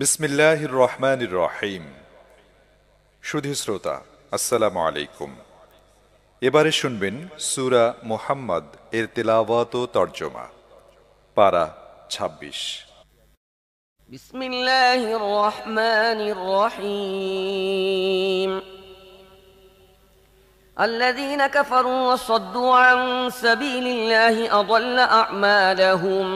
বিসমিল্লাহির রহমানির রহিম সুধী শ্রোতা আসসালামু আলাইকুম এবারে শুনবেন সুরা মুহাম্মদ এর তেলাওয়াত ও তর্জমা পারা ২৬ বিসমিল্লাহির রহমানির রহিম الذين كفروا وصدوا عن سبيل الله أضل أعمالهم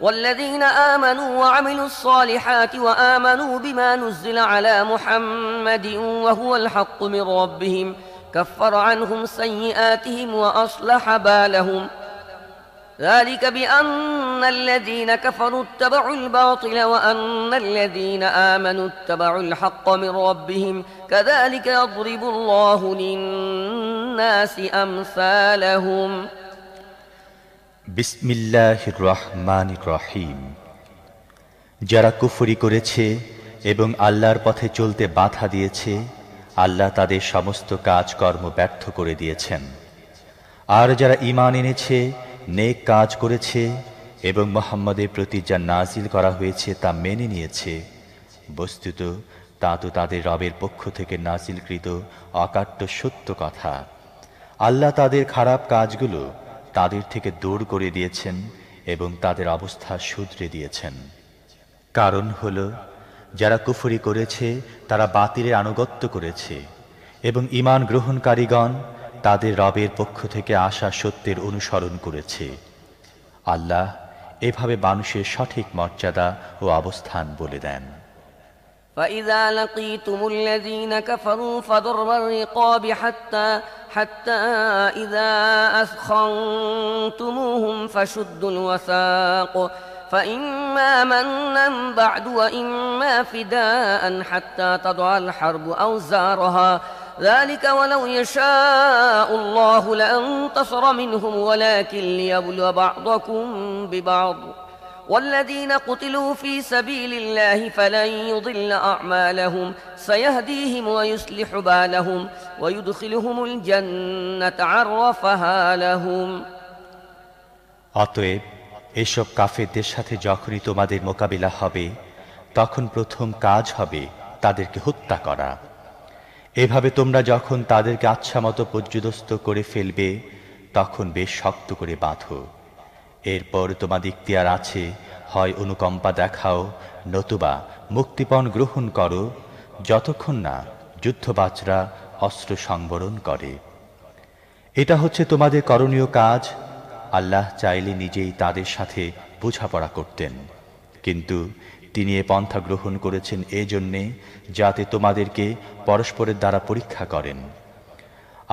والذين آمنوا وعملوا الصالحات وآمنوا بما نزل على محمد وهو الحق من ربهم كفر عنهم سيئاتهم وأصلح بالهم ذلك بأن الذين كفروا اتبعوا الباطل وأن الذين آمنوا اتبعوا الحق من ربهم كذلك يضرب الله للناس أمثالهم ۖ বিসমিল্লাহ রহমান রহিম যারা কুফরি করেছে এবং আল্লাহর পথে চলতে বাধা দিয়েছে আল্লাহ তাদের সমস্ত কাজকর্ম ব্যর্থ করে দিয়েছেন আর যারা ইমান এনেছে নেক কাজ করেছে এবং মোহাম্মদের প্রতি যা নাজিল করা হয়েছে তা মেনে নিয়েছে বস্তুত তা তো তাদের রবের পক্ষ থেকে নাজিলকৃত অকাট্য সত্য কথা আল্লাহ তাদের খারাপ কাজগুলো তাদের থেকে দূর করে দিয়েছেন এবং তাদের অবস্থা শুধরে দিয়েছেন কারণ হল যারা কুফরি করেছে তারা বাতিলের আনুগত্য করেছে এবং ইমান গ্রহণকারীগণ তাদের রবের পক্ষ থেকে আসা সত্যের অনুসরণ করেছে আল্লাহ এভাবে মানুষের সঠিক মর্যাদা ও অবস্থান বলে দেন فإذا لَقِيتُمُ الَّذِينَ كَفَرُوا فَضَرْبَ الرِّقَابِ حَتَّى حتى إذا أثخنتموهم فشدوا الوثاق فإما منا بعد وإما فداء حتى تضع الحرب أوزارها ذلك ولو يشاء الله لانتصر منهم ولكن ليبلو بعضكم ببعض والذين قتلوا في سبيل الله فلن يضل أعمالهم سيهديهم ويصلح بالهم ويدخلهم الجنة عرفها لهم অতএব এসব কাফেরদের সাথে যখনই তোমাদের মোকাবিলা হবে তখন প্রথম কাজ হবে তাদেরকে হত্যা করা এভাবে তোমরা যখন তাদেরকে আচ্ছা মতো পর্যদস্ত করে ফেলবে তখন বেশ শক্ত করে বাঁধো এরপর তোমাদিকতে আর আছে হয় অনুকম্পা দেখাও নতুবা মুক্তিপণ গ্রহণ করো যতক্ষণ না যুদ্ধবাচরা অস্ত্র সংবরণ করে এটা হচ্ছে তোমাদের করণীয় কাজ আল্লাহ চাইলে নিজেই তাদের সাথে বোঝাপড়া করতেন কিন্তু তিনি এ পন্থা গ্রহণ করেছেন এজন্যে যাতে তোমাদেরকে পরস্পরের দ্বারা পরীক্ষা করেন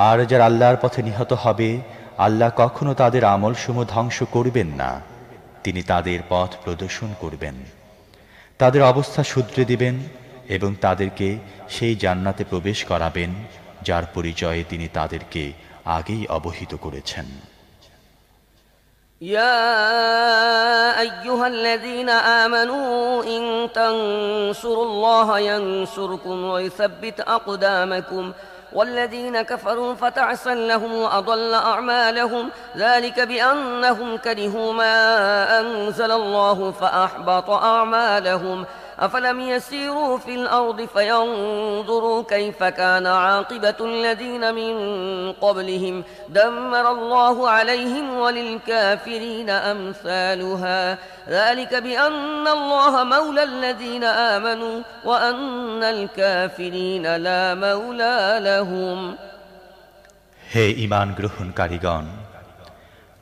আর যারা আল্লাহর পথে নিহত হবে আল্লাহ কখনো তাদের সমূহ ধ্বংস করবেন না তিনি তাদের পথ প্রদর্শন করবেন তাদের অবস্থা শুধরে দিবেন এবং তাদেরকে সেই জান্নাতে প্রবেশ করাবেন যার পরিচয়ে তিনি তাদেরকে আগেই অবহিত করেছেন يا أيها الذين آمنوا إن تنصروا الله ينصركم ويثبت والذين كفروا فتعسا لهم وأضل أعمالهم ذلك بأنهم كرهوا ما أنزل الله فأحبط أعمالهم ۖ أفلم يسيروا في الأرض فينظروا كيف كان عاقبة الذين من قبلهم دمر الله عليهم وللكافرين أمثالها ذلك بأن الله مولى الذين آمنوا وأن الكافرين لا مولى لهم হে ইমান গ্রহণকারীগণ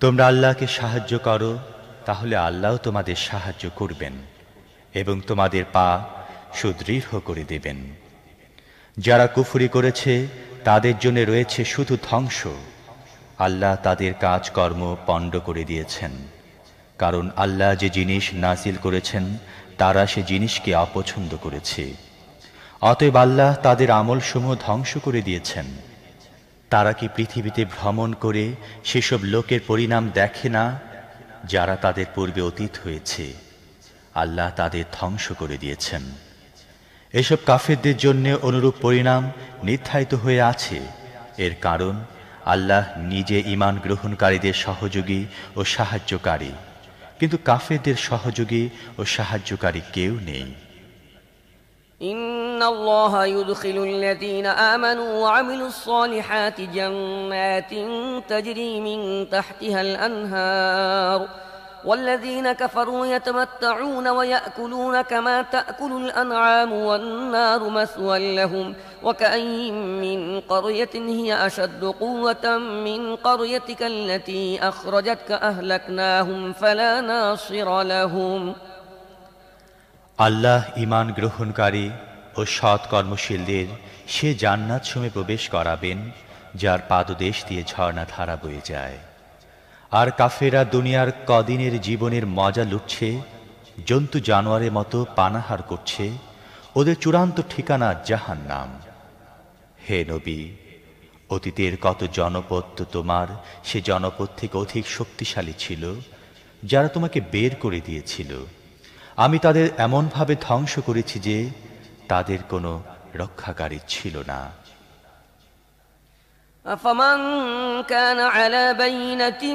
তোমরা আল্লাহকে সাহায্য করো তাহলে আল্লাহ তোমাদের সাহায্য করবেন এবং তোমাদের পা সুদৃঢ় করে দেবেন যারা কুফুরি করেছে তাদের জন্য রয়েছে শুধু ধ্বংস আল্লাহ তাদের কাজকর্ম পণ্ড করে দিয়েছেন কারণ আল্লাহ যে জিনিস নাসিল করেছেন তারা সে জিনিসকে অপছন্দ করেছে অতএব আল্লাহ তাদের আমলসমূহ ধ্বংস করে দিয়েছেন তারা কি পৃথিবীতে ভ্রমণ করে সেসব লোকের পরিণাম দেখে না যারা তাদের পূর্বে অতীত হয়েছে আল্লাহ তাদের ধ্বংস করে দিয়েছেন এসব কাফেরদের জন্য অনুরূপ পরিণাম নির্ধারিত হয়ে আছে এর কারণ আল্লাহ নিজে ইমান গ্রহণকারীদের সহযোগী ও সাহায্যকারী কিন্তু কাফেরদের সহযোগী ও সাহায্যকারী কেউ নেই ان الله يدخل الذين امنوا وعملوا الصالحات جنات تجري من تحتها الانهار والذين كفروا يتمتعون ويأكلون كما تأكل الأنعام والنار مثوى لهم وكأي من قرية هي أشد قوة من قريتك التي أخرجتك أهلكناهم فلا ناصر لهم আল্লাহ ইমান গ্রহণকারী ও সৎ কর্মশীলদের সে জান্নাত সমে প্রবেশ করাবেন যার পাদদেশ দিয়ে ঝর্ণা ধারা বয়ে যায় আর কাফেরা দুনিয়ার কদিনের জীবনের মজা লুটছে জন্তু জানোয়ারের মতো পানাহার করছে ওদের চূড়ান্ত ঠিকানা জাহান নাম হে নবী অতীতের কত জনপদ তো তোমার সে জনপদ থেকে অধিক শক্তিশালী ছিল যারা তোমাকে বের করে দিয়েছিল আমি তাদের এমনভাবে ধ্বংস করেছি যে তাদের কোনো রক্ষাকারী ছিল না أفمن كان على بينة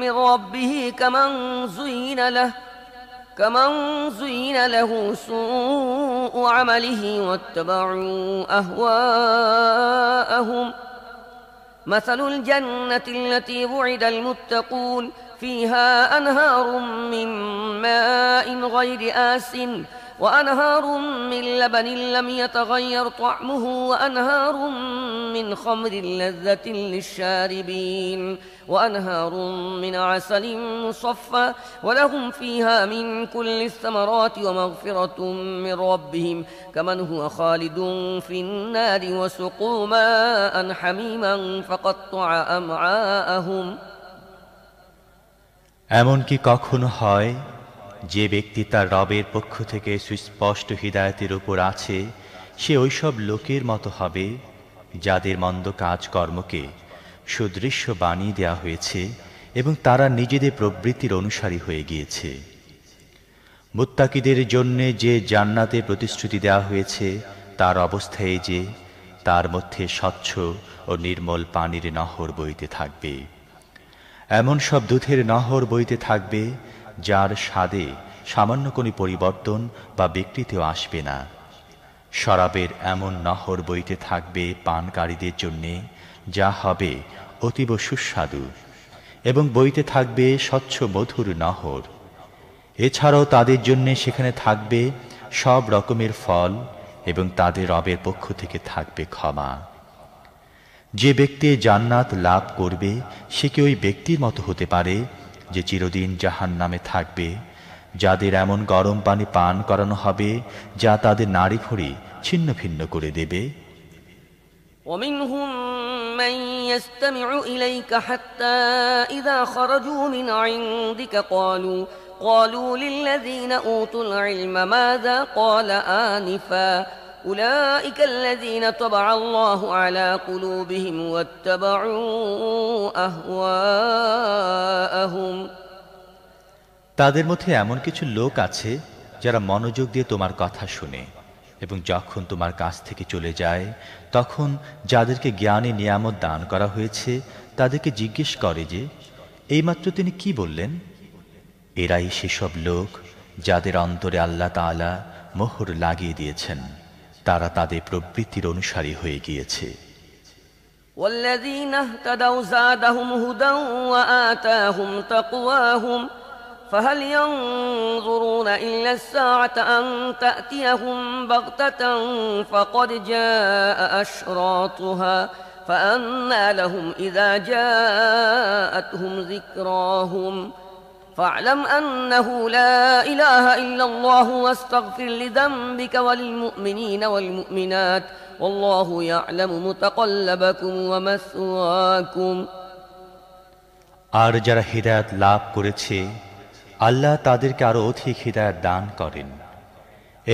من ربه كمن زين له كمن زين له سوء عمله واتبعوا أهواءهم مثل الجنة التي وعد المتقون فيها أنهار من ماء غير آسٍ وأنهار من لبن لم يتغير طعمه وأنهار من خمر لذة للشاربين وأنهار من عسل مصفى ولهم فيها من كل الثمرات ومغفرة من ربهم كمن هو خالد في النار وسقوا ماء حميما فقطع أمعاءهم أمون কি কখনো যে ব্যক্তি তার রবের পক্ষ থেকে সুস্পষ্ট হৃদায়তের উপর আছে সে ওইসব লোকের মতো হবে যাদের মন্দ কাজকর্মকে সুদৃশ্য বানিয়ে দেয়া হয়েছে এবং তারা নিজেদের প্রবৃত্তির অনুসারী হয়ে গিয়েছে মুত্তাকিদের জন্যে যে জান্নাতে প্রতিশ্রুতি দেওয়া হয়েছে তার অবস্থায় যে তার মধ্যে স্বচ্ছ ও নির্মল পানির নহর বইতে থাকবে এমন সব দুধের নহর বইতে থাকবে যার স্বাদে সামান্য কোনো পরিবর্তন বা বিকৃতিও আসবে না শরাবের এমন নহর বইতে থাকবে পানকারীদের জন্যে যা হবে অতীব সুস্বাদু এবং বইতে থাকবে স্বচ্ছ মধুর নহর এছাড়াও তাদের জন্যে সেখানে থাকবে সব রকমের ফল এবং তাদের রবের পক্ষ থেকে থাকবে ক্ষমা যে ব্যক্তি জান্নাত লাভ করবে সে কি ওই ব্যক্তির মতো হতে পারে যে চিরদিন জাহান নামে থাকবে যাদের এমন গরম পানি পান করানো হবে যা তাদের নাড়ি ভরি ছিন্ন ভিন্ন করে দেবে ومنهم من يستمع إليك حتى إذا خرجوا من عندك قالوا قالوا للذين أوتوا العلم ماذا قال آنفاً أولئك الذين طبع الله على قلوبهم واتبعوا أهواءهم তাদের মধ্যে এমন কিছু লোক আছে যারা মনোযোগ দিয়ে তোমার কথা শুনে এবং যখন তোমার কাছ থেকে চলে যায় তখন যাদেরকে জ্ঞানে নিয়ামত দান করা হয়েছে তাদেরকে জিজ্ঞেস করে যে এইমাত্র তিনি কি বললেন এরাই সেসব লোক যাদের অন্তরে আল্লাহ তালা মোহর লাগিয়ে দিয়েছেন তারা তাদের প্রবৃত্তির অনুসারী হয়ে গিয়েছে والذين اهتدوا زادهم هدى وآتاهم تقواهم فهل ينظرون إلا الساعة أن تأتيهم بغتة فقد جاء أشراطها فأنا لهم إذا جاءتهم ذكراهم ۖ فاعلم أنه لا إله إلا الله واستغفر لذنبك وللمؤمنين والمؤمنات والله يعلم متقلبكم ومثواكم আর যারা হৃদায়ত লাভ করেছে আল্লাহ তাদেরকে আরও অধিক হৃদায়ত দান করেন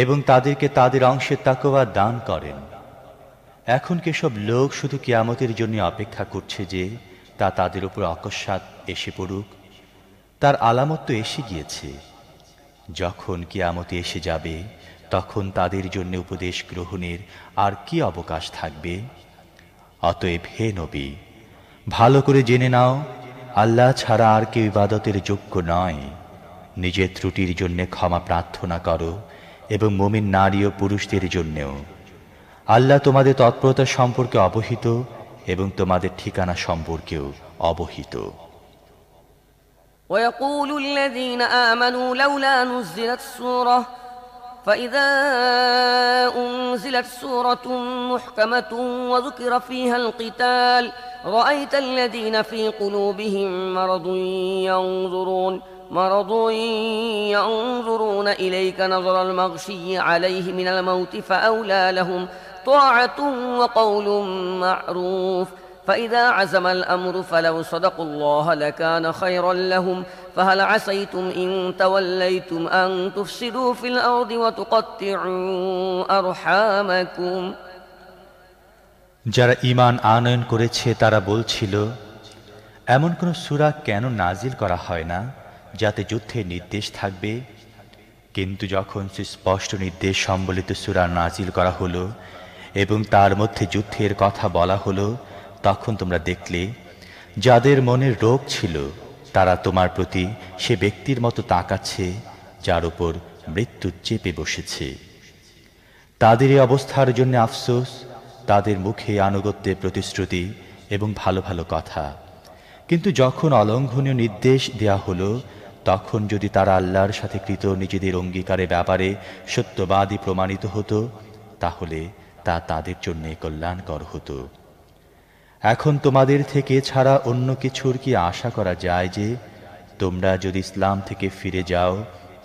এবং তাদেরকে তাদের অংশে তাকোয়া দান করেন এখন কেসব লোক শুধু কিয়ামতের জন্য অপেক্ষা করছে যে তা তাদের উপর অকস্মাত এসে পড়ুক তার আলামত তো এসে গিয়েছে যখন কিয়ামতে এসে যাবে তখন তাদের জন্য উপদেশ গ্রহণের আর কি অবকাশ থাকবে অতএব হে নবী ভালো করে জেনে নাও আল্লাহ ছাড়া আর কেউ ইবাদতের যোগ্য নয় নিজের ত্রুটির জন্য ক্ষমা প্রার্থনা করো এবং মমিন নারী ও পুরুষদের জন্যেও আল্লাহ তোমাদের তৎপরতা সম্পর্কে অবহিত এবং তোমাদের ঠিকানা সম্পর্কেও অবহিত ويقول الذين آمنوا لولا نزلت سورة فإذا أنزلت سورة محكمة وذكر فيها القتال رأيت الذين في قلوبهم مرض ينظرون مرض ينظرون إليك نظر المغشي عليه من الموت فأولى لهم طاعة وقول معروف ۖ فإذا عزم الأمر فلو صدقوا الله لكان خيرا لهم فهل عسيتم إن توليتم أن تفسدوا في الأرض وتقطعوا أرحامكم যারা ইমান আনয়ন করেছে তারা বলছিল এমন কোন সুরা কেন নাজিল করা হয় না যাতে যুদ্ধের নির্দেশ থাকবে কিন্তু যখন সুস্পষ্ট নির্দেশ সম্বলিত সুরা নাজিল করা হলো এবং তার মধ্যে যুদ্ধের কথা বলা হলো তখন তোমরা দেখলে যাদের মনের রোগ ছিল তারা তোমার প্রতি সে ব্যক্তির মতো তাকাচ্ছে যার উপর মৃত্যু চেপে বসেছে তাদের এই অবস্থার জন্য আফসোস তাদের মুখে আনুগত্যের প্রতিশ্রুতি এবং ভালো ভালো কথা কিন্তু যখন অলঙ্ঘনীয় নির্দেশ দেয়া হলো তখন যদি তারা আল্লাহর সাথে কৃত নিজেদের অঙ্গীকারের ব্যাপারে সত্যবাদী প্রমাণিত হতো তাহলে তা তাদের জন্যে কল্যাণকর হতো এখন তোমাদের থেকে ছাড়া অন্য কিছুর কি আশা করা যায় যে তোমরা যদি ইসলাম থেকে ফিরে যাও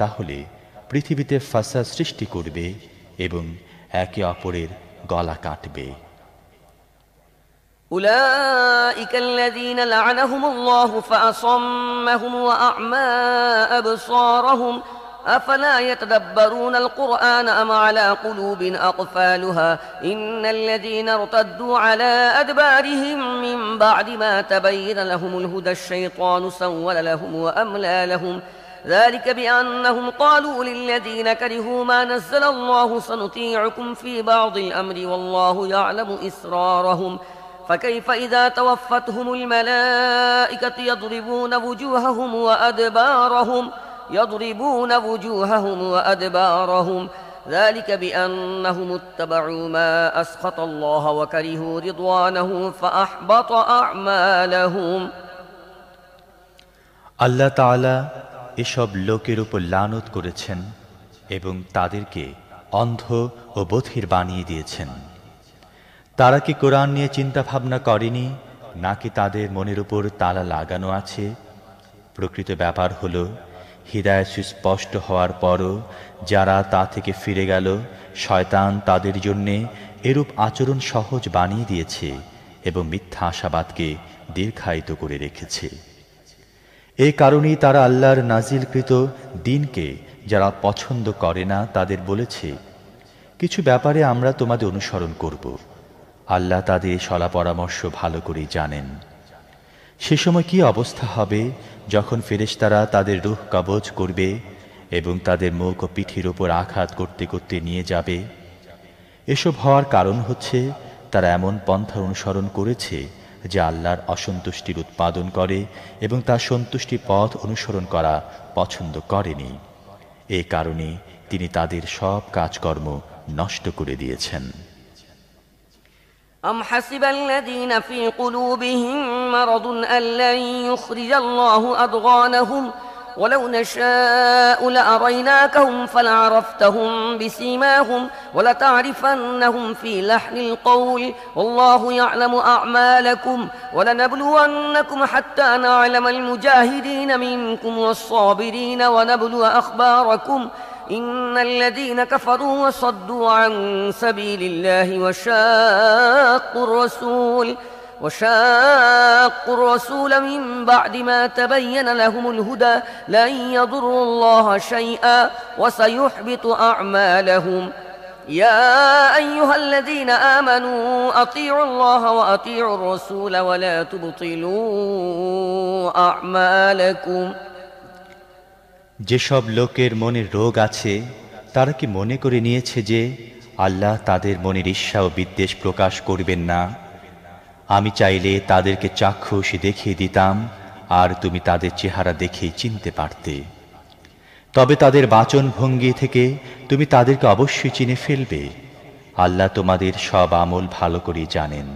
তাহলে পৃথিবীতে ফাঁসা সৃষ্টি করবে এবং একে অপরের গলা কাটবে أولئك الذين لعنهم الله فأصمهم وأعمى أبصارهم أفلا يتدبرون القرآن أم على قلوب أقفالها إن الذين ارتدوا على أدبارهم من بعد ما تبين لهم الهدى الشيطان سول لهم وأملى لهم ذلك بأنهم قالوا للذين كرهوا ما نزل الله سنطيعكم في بعض الأمر والله يعلم إسرارهم فكيف إذا توفتهم الملائكة يضربون وجوههم وأدبارهم ۖ يضربون وجوههم وأدبارهم ذلك بأنهم اتبعوا ما أسخط الله وكرهوا رضوانه فأحبط أعمالهم আল্লাহ তাআলা এসব লোকের উপর লানত করেছেন এবং তাদেরকে অন্ধ ও বধির বানিয়ে দিয়েছেন তারা কি কোরআন নিয়ে চিন্তা ভাবনা করেনি নাকি তাদের মনের উপর তালা লাগানো আছে প্রকৃত ব্যাপার হলো হৃদায় সুস্পষ্ট হওয়ার পরও যারা তা থেকে ফিরে গেল শয়তান তাদের জন্যে এরূপ আচরণ সহজ বানিয়ে দিয়েছে এবং মিথ্যা আশাবাদকে দীর্ঘায়িত করে রেখেছে এ কারণেই তারা আল্লাহর নাজিলকৃত দিনকে যারা পছন্দ করে না তাদের বলেছে কিছু ব্যাপারে আমরা তোমাদের অনুসরণ করব আল্লাহ তাদের সলা পরামর্শ ভালো করে জানেন সে সময় কি অবস্থা হবে যখন ফেরেশতারা তাদের রুহ কবজ করবে এবং তাদের মুখ ও পিঠির ওপর আঘাত করতে করতে নিয়ে যাবে এসব হওয়ার কারণ হচ্ছে তারা এমন পন্থা অনুসরণ করেছে যা আল্লাহর অসন্তুষ্টির উৎপাদন করে এবং তার সন্তুষ্টি পথ অনুসরণ করা পছন্দ করেনি এ কারণে তিনি তাদের সব কাজকর্ম নষ্ট করে দিয়েছেন أم حسب الذين في قلوبهم مرض أن لن يخرج الله أضغانهم ولو نشاء لأريناكهم فلعرفتهم بسيماهم ولتعرفنهم في لحن القول والله يعلم أعمالكم ولنبلونكم حتى نعلم المجاهدين منكم والصابرين ونبلو أخباركم ۖ إن الذين كفروا وصدوا عن سبيل الله وشاقوا الرسول وشاقوا الرسول من بعد ما تبين لهم الهدى لن يضروا الله شيئا وسيحبط أعمالهم يا أيها الذين آمنوا أطيعوا الله وأطيعوا الرسول ولا تبطلوا أعمالكم ۖ যেসব লোকের মনে রোগ আছে তারা কি মনে করে নিয়েছে যে আল্লাহ তাদের মনের ঈর্ষা ও বিদ্বেষ প্রকাশ করবেন না আমি চাইলে তাদেরকে চাক্ষুষ দেখিয়ে দিতাম আর তুমি তাদের চেহারা দেখেই চিনতে পারতে তবে তাদের বাচন ভঙ্গি থেকে তুমি তাদেরকে অবশ্যই চিনে ফেলবে আল্লাহ তোমাদের সব আমল ভালো করে জানেন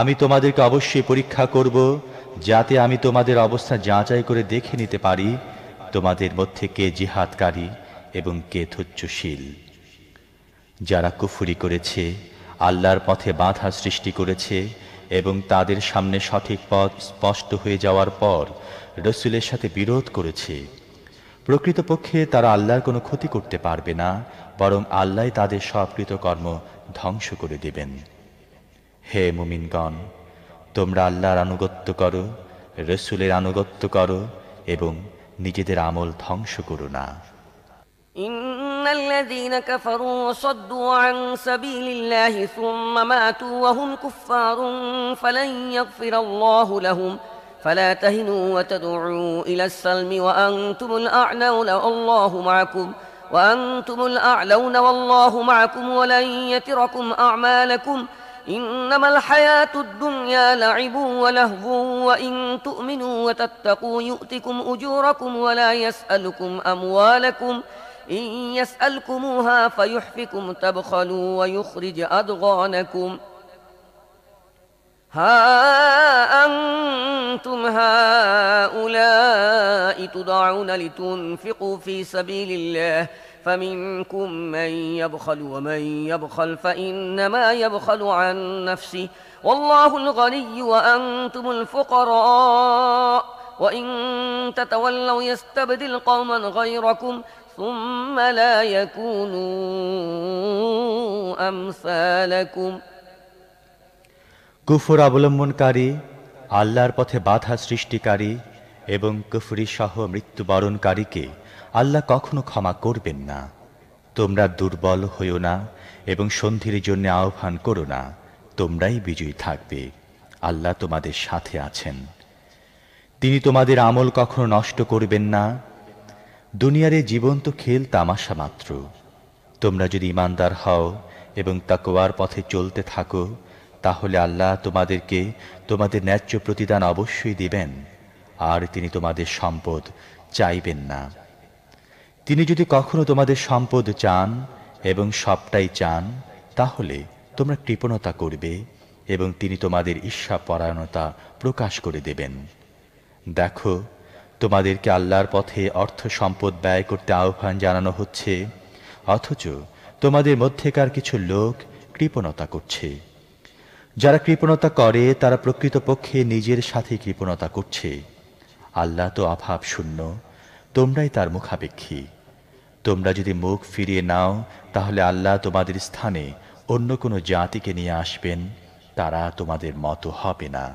আমি তোমাদেরকে অবশ্যই পরীক্ষা করব যাতে আমি তোমাদের অবস্থা যাচাই করে দেখে নিতে পারি তোমাদের মধ্যে কে জিহাদকারী এবং কে ধৈর্যশীল যারা কুফুরি করেছে আল্লাহর পথে বাধা সৃষ্টি করেছে এবং তাদের সামনে সঠিক পথ স্পষ্ট হয়ে যাওয়ার পর রসুলের সাথে বিরোধ করেছে প্রকৃতপক্ষে তারা আল্লাহর কোনো ক্ষতি করতে পারবে না বরং আল্লাহ তাদের সবকৃত কর্ম ধ্বংস করে দেবেন হে মুমিনগণ তোমরা আল্লাহর আনুগত্য করো রসুলের আনুগত্য করো এবং নিজেদের আমল ধ্বংস করো না إن الذين كفروا وصدوا عن سبيل الله ثم ماتوا وهم كفار فلن يغفر الله لهم فلا تهنوا وتدعوا إلى السلم وأنتم الأعلون والله معكم وأنتم الأعلون والله معكم ولن يتركم أعمالكم ۖ إنما الحياة الدنيا لعب ولهو وإن تؤمنوا وتتقوا يؤتكم أجوركم ولا يسألكم أموالكم إن يسألكموها فيحفكم تبخلوا ويخرج أضغانكم ۖ ها أنتم هؤلاء تدعون لتنفقوا في سبيل الله فمنكم من يبخل ومن يبخل فإنما يبخل عن نفسه والله الغني وأنتم الفقراء وإن تتولوا يستبدل قوما غيركم ثم لا يكونوا أمثالكم ۖ কুফর অবলম্বনকারী আল্লাহর পথে বাধা সৃষ্টিকারী এবং কুফরি সহ মৃত্যুবরণকারীকে আল্লাহ কখনো ক্ষমা করবেন না তোমরা দুর্বল হইও না এবং সন্ধির জন্য আহ্বান করো না তোমরাই বিজয়ী থাকবে আল্লাহ তোমাদের সাথে আছেন তিনি তোমাদের আমল কখনো নষ্ট করবেন না দুনিয়ারে জীবন তো খেল তামাশা মাত্র তোমরা যদি ইমানদার হও এবং তাকোয়ার পথে চলতে থাকো তাহলে আল্লাহ তোমাদেরকে তোমাদের ন্যায্য প্রতিদান অবশ্যই দিবেন আর তিনি তোমাদের সম্পদ চাইবেন না তিনি যদি কখনো তোমাদের সম্পদ চান এবং সবটাই চান তাহলে তোমরা কৃপণতা করবে এবং তিনি তোমাদের ঈর্ষা পরায়ণতা প্রকাশ করে দেবেন দেখো তোমাদেরকে আল্লাহর পথে অর্থ সম্পদ ব্যয় করতে আহ্বান জানানো হচ্ছে অথচ তোমাদের মধ্যেকার কিছু লোক কৃপণতা করছে যারা কৃপণতা করে তারা প্রকৃতপক্ষে নিজের সাথে কৃপণতা করছে আল্লাহ তো অভাব শূন্য তোমরাই তার মুখাপেক্ষী তোমরা যদি মুখ ফিরিয়ে নাও তাহলে আল্লাহ তোমাদের স্থানে অন্য কোনো জাতিকে নিয়ে আসবেন তারা তোমাদের মতো হবে না